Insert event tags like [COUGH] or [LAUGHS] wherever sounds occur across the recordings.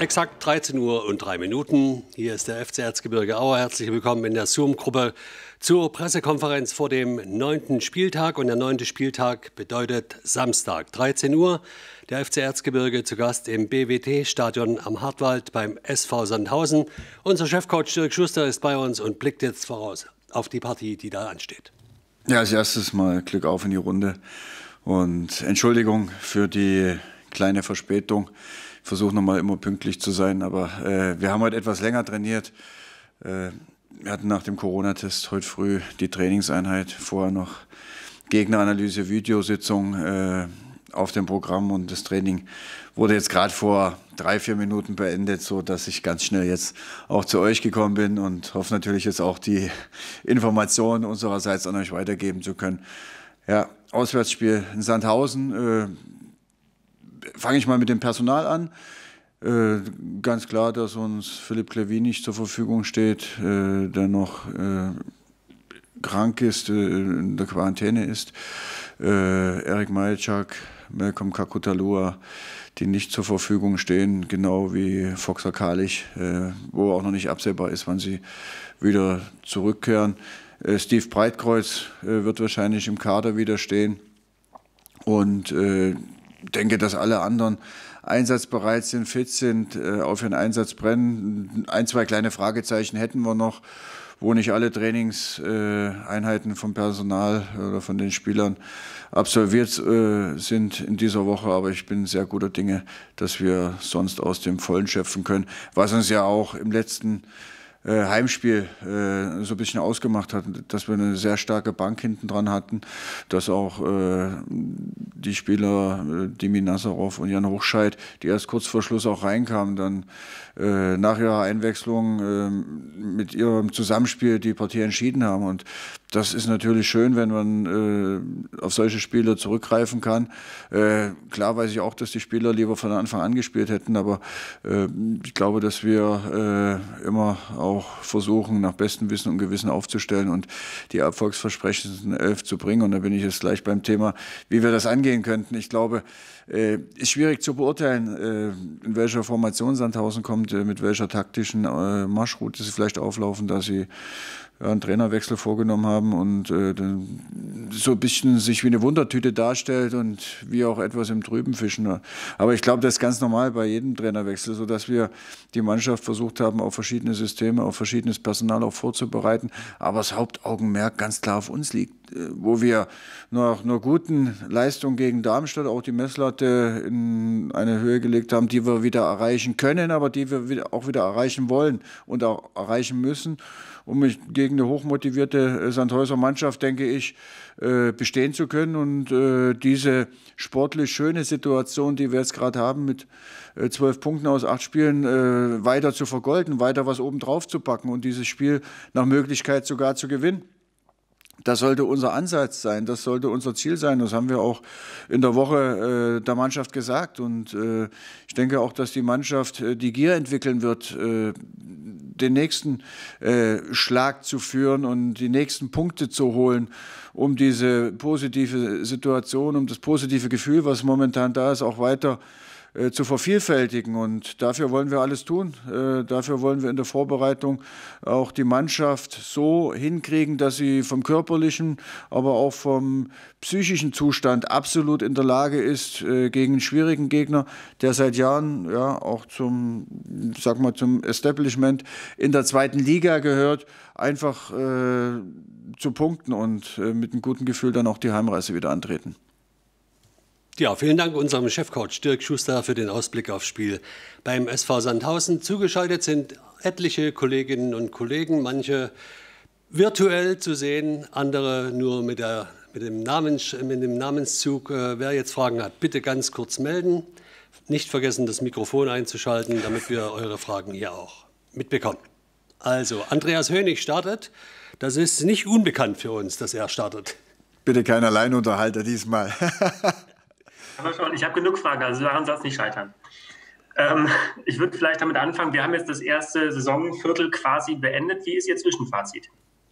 Exakt 13 Uhr und drei Minuten. Hier ist der FC Erzgebirge Auer. Herzlich willkommen in der Zoom-Gruppe zur Pressekonferenz vor dem neunten Spieltag. Und der neunte Spieltag bedeutet Samstag, 13 Uhr. Der FC Erzgebirge zu Gast im BWT-Stadion am Hartwald beim SV Sandhausen. Unser Chefcoach Dirk Schuster ist bei uns und blickt jetzt voraus auf die Partie, die da ansteht. Ja, als erstes mal Glück auf in die Runde und Entschuldigung für die kleine Verspätung versuche nochmal immer pünktlich zu sein, aber äh, wir haben heute etwas länger trainiert. Äh, wir hatten nach dem Corona-Test heute früh die Trainingseinheit, vorher noch Gegneranalyse, Videositzung äh, auf dem Programm und das Training wurde jetzt gerade vor drei, vier Minuten beendet, so dass ich ganz schnell jetzt auch zu euch gekommen bin und hoffe natürlich jetzt auch die Informationen unsererseits an euch weitergeben zu können. Ja, Auswärtsspiel in Sandhausen. Äh, fange ich mal mit dem Personal an. Äh, ganz klar, dass uns Philipp Klevin nicht zur Verfügung steht, äh, der noch äh, krank ist, äh, in der Quarantäne ist. Äh, Erik Majacak, Malcolm Kakutalua, die nicht zur Verfügung stehen, genau wie Foxer Kalich, äh, wo auch noch nicht absehbar ist, wann sie wieder zurückkehren. Steve Breitkreuz wird wahrscheinlich im Kader wieder stehen. Und äh, denke, dass alle anderen einsatzbereit sind, fit sind, äh, auf ihren Einsatz brennen. Ein, zwei kleine Fragezeichen hätten wir noch, wo nicht alle Trainingseinheiten äh, vom Personal oder von den Spielern absolviert äh, sind in dieser Woche. Aber ich bin sehr guter Dinge, dass wir sonst aus dem Vollen schöpfen können, was uns ja auch im letzten äh, Heimspiel äh, so ein bisschen ausgemacht hat, dass wir eine sehr starke Bank hinten dran hatten, dass auch äh, die Spieler äh, Dimi Nasserov und Jan Hochscheid, die erst kurz vor Schluss auch reinkamen, dann äh, nach ihrer Einwechslung äh, mit ihrem Zusammenspiel die Partie entschieden haben. Und das ist natürlich schön, wenn man äh, auf solche Spiele zurückgreifen kann. Äh, klar weiß ich auch, dass die Spieler lieber von Anfang an gespielt hätten, aber äh, ich glaube, dass wir immer auch versuchen, nach bestem Wissen und Gewissen aufzustellen und die erfolgsversprechenden Elf zu bringen. Und da bin ich jetzt gleich beim Thema, wie wir das angehen könnten. Ich glaube, ist schwierig zu beurteilen, in welcher Formation Sandhausen kommt äh, mit welcher taktischen äh, Marschroute sie vielleicht auflaufen, dass sie einen Trainerwechsel vorgenommen haben und äh, so ein bisschen sich wie eine Wundertüte darstellt und wie auch etwas im Trüben fischen. Aber ich glaube, das ist ganz normal bei jedem Trainerwechsel, sodass wir die Mannschaft versucht haben, auf verschiedene Systeme, auf verschiedenes Personal auch vorzubereiten. Aber das Hauptaugenmerk ganz klar auf uns liegt, äh, wo wir nach einer guten Leistung gegen Darmstadt auch die Messlatte in eine Höhe gelegt haben, die wir wieder erreichen können, aber die wir auch wieder erreichen wollen und auch erreichen müssen, um mich gegen gegen eine hochmotivierte äh, Sandhäuser Mannschaft, denke ich, äh, bestehen zu können. Und äh, diese sportlich schöne Situation, die wir jetzt gerade haben, mit zwölf Punkten aus acht Spielen weiter zu vergolden, weiter was obendrauf zu packen und dieses Spiel nach Möglichkeit sogar zu gewinnen. Das sollte unser Ansatz sein, das sollte unser Ziel sein. Das haben wir auch in der Woche äh, der Mannschaft gesagt. Und äh, ich denke auch, dass die Mannschaft äh, die Gier entwickeln wird, den nächsten äh, Schlag zu führen und die nächsten Punkte zu holen, um diese positive Situation, um das positive Gefühl, was momentan da ist, auch weiter äh, äh, zu vervielfältigen. Und dafür wollen wir alles tun. Äh, dafür wollen wir in der Vorbereitung auch die Mannschaft so hinkriegen, dass sie vom körperlichen, aber auch vom psychischen Zustand absolut in der Lage ist, äh, gegen einen schwierigen Gegner, der seit Jahren ja auch zum, sag mal, zum Establishment in der zweiten Liga gehört, einfach zu punkten und mit einem guten Gefühl dann auch die Heimreise wieder antreten. Ja, vielen Dank unserem Chefcoach Dirk Schuster für den Ausblick aufs Spiel beim SV Sandhausen. Zugeschaltet sind etliche Kolleginnen und Kollegen, manche virtuell zu sehen, andere nur mit, der, mit, dem, Namens, mit dem, Namenszug. Äh, wer jetzt Fragen hat, bitte ganz kurz melden. Nicht vergessen, das Mikrofon einzuschalten, damit wir eure Fragen hier auch mitbekommen. Also, Andreas Hönig startet. Das ist nicht unbekannt für uns, dass er startet. Bitte kein Alleinunterhalter diesmal. [LAUGHS] schon, ich habe genug Fragen, also daran soll es nicht scheitern. Ähm, ich würde vielleicht damit anfangen, wir haben jetzt das erste Saisonviertel quasi beendet. Wie ist Ihr Zwischenfazit?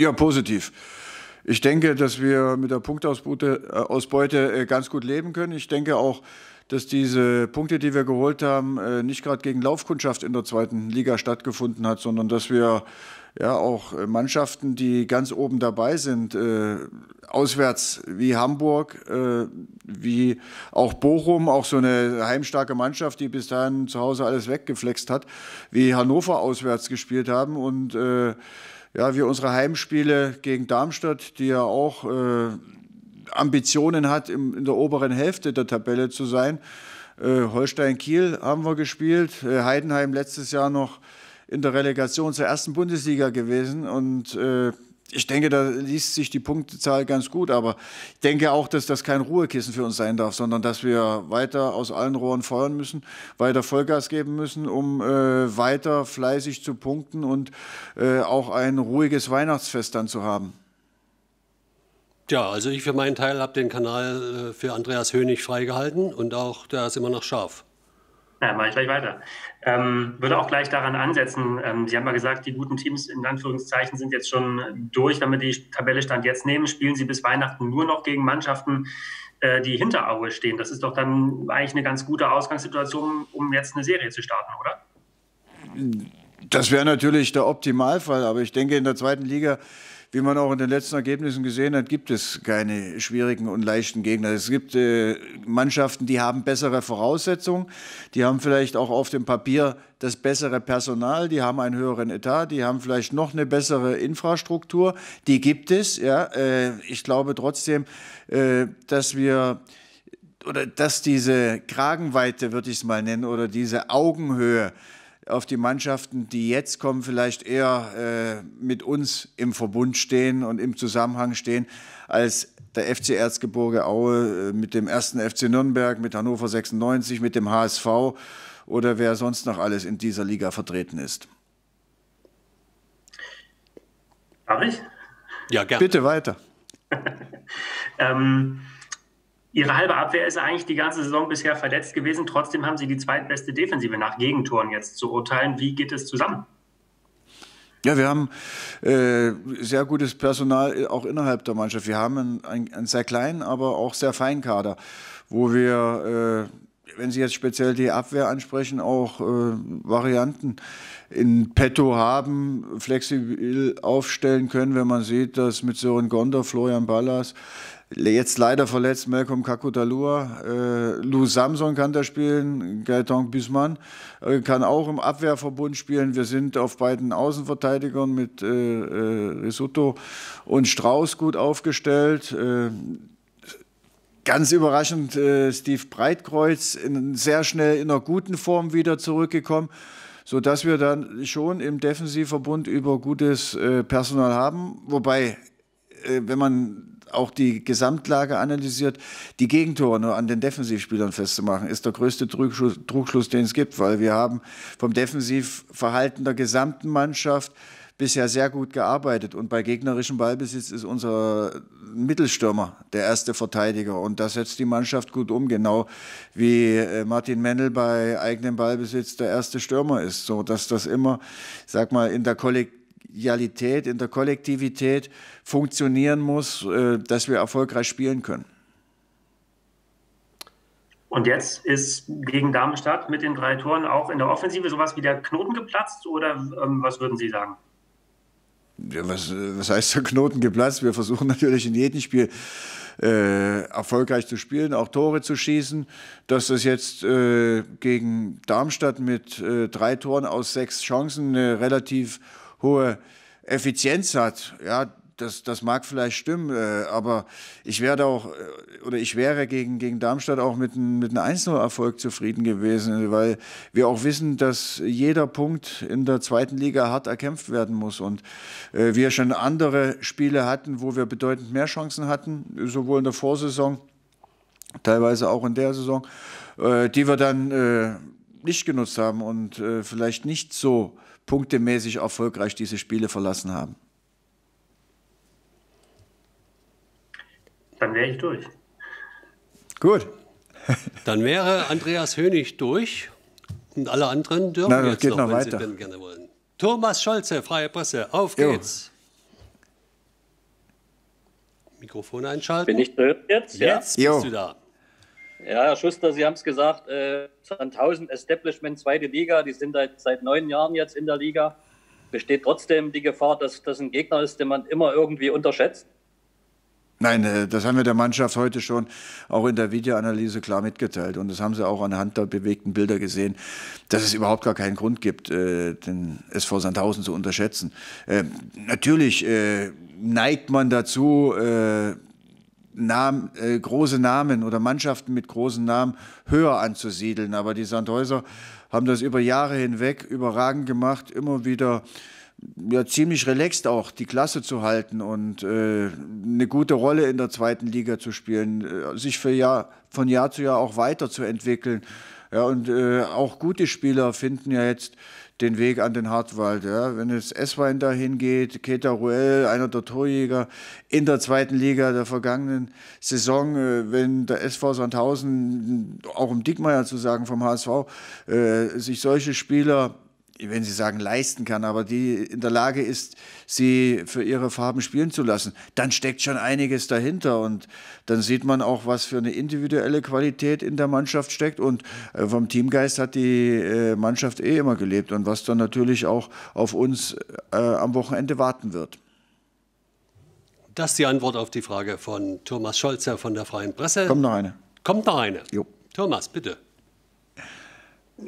Ja, positiv. Ich denke, dass wir mit der Punktausbeute äh, äh, ganz gut leben können. Ich denke auch, dass diese Punkte, die wir geholt haben, äh, nicht gerade gegen Laufkundschaft in der zweiten Liga stattgefunden hat, sondern dass wir ja auch äh, Mannschaften, die ganz oben dabei sind, äh, auswärts wie Hamburg, äh, wie auch Bochum, auch so eine heimstarke Mannschaft, die bis dahin zu Hause alles weggeflext hat, wie Hannover auswärts gespielt haben und äh, ja, wir unsere Heimspiele gegen Darmstadt, die ja auch äh, Ambitionen hat, in der oberen Hälfte der Tabelle zu sein. Äh, Holstein-Kiel haben wir gespielt, äh, Heidenheim letztes Jahr noch in der Relegation zur ersten Bundesliga gewesen und äh, ich denke, da liest sich die Punktezahl ganz gut, aber ich denke auch, dass das kein Ruhekissen für uns sein darf, sondern dass wir weiter aus allen Rohren feuern müssen, weiter Vollgas geben müssen, um weiter fleißig zu punkten und auch ein ruhiges Weihnachtsfest dann zu haben. Tja, also ich für meinen Teil habe den Kanal äh, für Andreas Hönig freigehalten und auch der ist immer noch scharf. Ja, mache ich gleich weiter. Ähm, würde auch gleich daran ansetzen. Ähm, Sie haben ja gesagt, die guten Teams in Anführungszeichen sind jetzt schon durch. Wenn wir die Tabelle Stand jetzt nehmen, spielen Sie bis Weihnachten nur noch gegen Mannschaften, äh, die hinter Aue stehen. Das ist doch dann eigentlich eine ganz gute Ausgangssituation, um jetzt eine Serie zu starten, oder? Das wäre natürlich der Optimalfall, aber ich denke, in der zweiten Liga wie man auch in den letzten Ergebnissen gesehen hat, gibt es keine schwierigen und leichten Gegner. Es gibt äh, Mannschaften, die haben bessere Voraussetzungen, die haben vielleicht auch auf dem Papier das bessere Personal, die haben einen höheren Etat, die haben vielleicht noch eine bessere Infrastruktur. Die gibt es, ja. Äh, ich glaube trotzdem, äh, dass wir oder dass diese Kragenweite, würde ich es mal nennen, oder diese Augenhöhe, auf die Mannschaften, die jetzt kommen, vielleicht eher äh, mit uns im Verbund stehen und im Zusammenhang stehen, als der FC Erzgebirge Aue äh, mit dem ersten FC Nürnberg, mit Hannover 96, mit dem HSV oder wer sonst noch alles in dieser Liga vertreten ist. Darf ich? Ja, gerne. Bitte weiter. [LAUGHS] ähm, ihre halbe Abwehr ist eigentlich die ganze Saison bisher verletzt gewesen. Trotzdem haben sie die zweitbeste Defensive nach Gegentoren jetzt zu urteilen. Wie geht es zusammen? Ja, wir haben äh, sehr gutes Personal äh, auch innerhalb der Mannschaft. Wir haben einen, sehr kleinen, aber auch sehr feinen Kader, wo wir äh, wenn Sie jetzt speziell die Abwehr ansprechen, auch äh, Varianten in petto haben, flexibel aufstellen können, wenn man sieht, dass mit Sören Gonder, Florian Ballas, Jetzt leider verletzt Malcolm Kakutalur. Äh, Lou Samson kann da spielen. Gaetan Bismann äh, kann auch im Abwehrverbund spielen. Wir sind auf beiden Außenverteidigern mit äh, äh Risotto und Strauß gut aufgestellt. Äh, ganz überraschend, äh, Steve Breitkreuz in, sehr schnell in einer guten Form wieder zurückgekommen sodass wir dann schon im Defensivverbund über gutes Personal haben. Wobei, wenn man auch die Gesamtlage analysiert, die Gegentore nur an den Defensivspielern festzumachen, ist der größte Trugschluss, Trugschluss den es gibt, weil wir haben vom Defensivverhalten der gesamten Mannschaft bisher sehr gut gearbeitet. Und bei gegnerischem Ballbesitz ist unser Mittelstürmer der erste Verteidiger. Und das setzt die Mannschaft gut um, genau wie äh, Martin Mendel bei eigenem Ballbesitz der erste Stürmer ist. So dass das immer, sag mal, in der Kollektivität Kollegialität, in der Kollektivität funktionieren muss, äh, dass wir erfolgreich spielen können. Und jetzt ist gegen Darmstadt mit den drei Toren auch in der Offensive sowas wie der Knoten geplatzt oder ähm, was würden Sie sagen? Ja, was, äh, was heißt der Knoten geplatzt? Wir versuchen natürlich in jedem Spiel äh, erfolgreich zu spielen, auch Tore zu schießen. Dass das jetzt äh, gegen Darmstadt mit äh, drei Toren aus sechs Chancen eine relativ hohe Effizienz hat, ja, das, das mag vielleicht stimmen, äh, aber ich werde auch, äh, oder ich wäre gegen, gegen Darmstadt auch mit, ein, mit einem 1 erfolg zufrieden gewesen, weil wir auch wissen, dass jeder Punkt in der zweiten Liga hart erkämpft werden muss. Und äh, wir schon andere Spiele hatten, wo wir bedeutend mehr Chancen hatten, sowohl in der Vorsaison, teilweise auch in der Saison, äh, die wir dann äh, nicht genutzt haben und äh, vielleicht nicht so punktemäßig erfolgreich diese Spiele verlassen haben. Dann wäre ich durch. Gut. Dann wäre Andreas Hönig durch und alle anderen dürfen Na, jetzt geht noch, noch wenn weiter. sie denn gerne wollen. Thomas Scholze, Freie Presse, auf jo. geht's. Mikrofon einschalten. Bin ich drin jetzt? Jetzt ja. bist jo. du da. Ja, Herr Schuster, Sie haben es gesagt, äh, 1000 Establishment, zweite Liga, die sind halt seit neun Jahren jetzt in der Liga. Besteht trotzdem die Gefahr, dass das ein Gegner ist, den man immer irgendwie unterschätzt? Nein, äh, das haben wir der Mannschaft heute schon auch in der Videoanalyse klar mitgeteilt. Und das haben sie auch anhand der bewegten Bilder gesehen, dass es überhaupt gar keinen Grund gibt, äh, den SV Sandhausen zu unterschätzen. Ähm, natürlich äh, neigt man dazu, Namen, äh, große Namen oder Mannschaften mit großen Namen höher anzusiedeln. Aber die Sandhäuser haben das über Jahre hinweg überragend gemacht, immer wieder ja, ziemlich relaxed auch die Klasse zu halten und äh, eine gute Rolle in der zweiten Liga zu spielen, äh, sich für Jahr, von Jahr zu Jahr auch weiterzuentwickeln. Ja, und äh, auch gute Spieler finden ja jetzt den Weg an den Hartwald. Ja. Wenn jetzt Esswein dahin geht, Keta Ruel, einer der Torjäger in der zweiten Liga der vergangenen Saison, äh, wenn der SV Sandhausen, auch um Dickmeier zu sagen vom HSV, äh, sich solche Spieler wenn Sie sagen leisten kann, aber die in der Lage ist, sie für ihre Farben spielen zu lassen, dann steckt schon einiges dahinter und dann sieht man auch, was für eine individuelle Qualität in der Mannschaft steckt und äh, vom Teamgeist hat die äh, Mannschaft eh immer gelebt und was dann natürlich auch auf uns äh, am Wochenende warten wird. Das ist die Antwort auf die Frage von Thomas Scholzer von der Freien Presse. Kommt noch eine. Kommt noch eine. Jo. Thomas, bitte.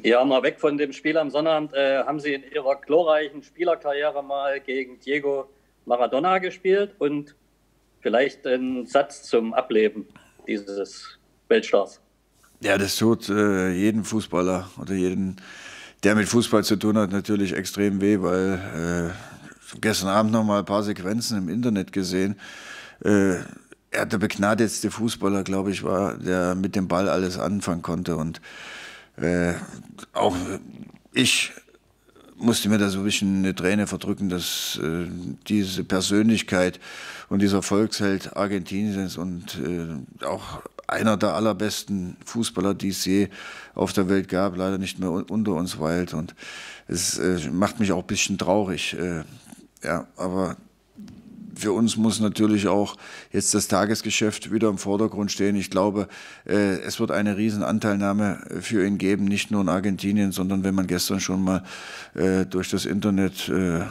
Ja, mal weg von dem Spiel am Sonnabend, äh, haben Sie in Ihrer glorreichen Spielerkarriere mal gegen Diego Maradona gespielt und vielleicht einen Satz zum Ableben dieses Weltstars. Ja, das tut äh, jeden Fußballer oder jeden, der mit Fußball zu tun hat, natürlich extrem weh, weil äh, gestern Abend noch mal ein paar Sequenzen im Internet gesehen. Äh, er, der begnadetste Fußballer, glaube ich, war, der mit dem Ball alles anfangen konnte und äh, auch äh, ich musste mir da so ein bisschen eine Träne verdrücken, dass äh, diese Persönlichkeit und dieser Volksheld Argentiniens und äh, auch einer der allerbesten Fußballer, die es je auf der Welt gab, leider nicht mehr unter uns weilt. Und es äh, macht mich auch ein bisschen traurig. Äh, ja, aber für uns muss natürlich auch jetzt das Tagesgeschäft wieder im Vordergrund stehen. Ich glaube, äh, es wird eine riesen Anteilnahme für ihn geben, nicht nur in Argentinien, sondern wenn man gestern schon mal äh, durch das Internet äh,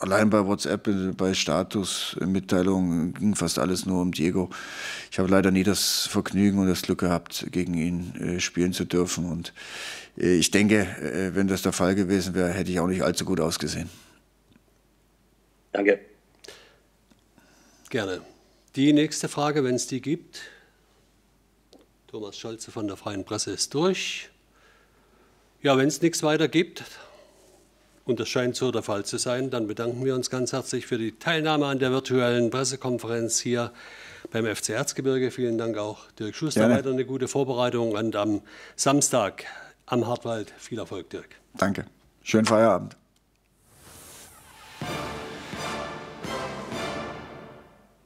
allein bei WhatsApp, bei Statusmitteilungen ging fast alles nur um Diego. Ich habe leider nie das Vergnügen und das Glück gehabt, gegen ihn spielen zu dürfen. Und ich denke, wenn das der Fall gewesen wäre, hätte ich auch nicht allzu gut ausgesehen. Danke. Gerne. Die nächste Frage, wenn es die gibt. Thomas Scholze von der Freien Presse ist durch. Ja, wenn es nichts weiter gibt, und das scheint so der Fall zu sein, dann bedanken wir uns ganz herzlich für die Teilnahme an der virtuellen Pressekonferenz hier beim FC Erzgebirge. Vielen Dank auch Dirk Schuster. Weiter eine gute Vorbereitung und am Samstag am Hartwald viel Erfolg, Dirk. Danke. Schönen Feierabend.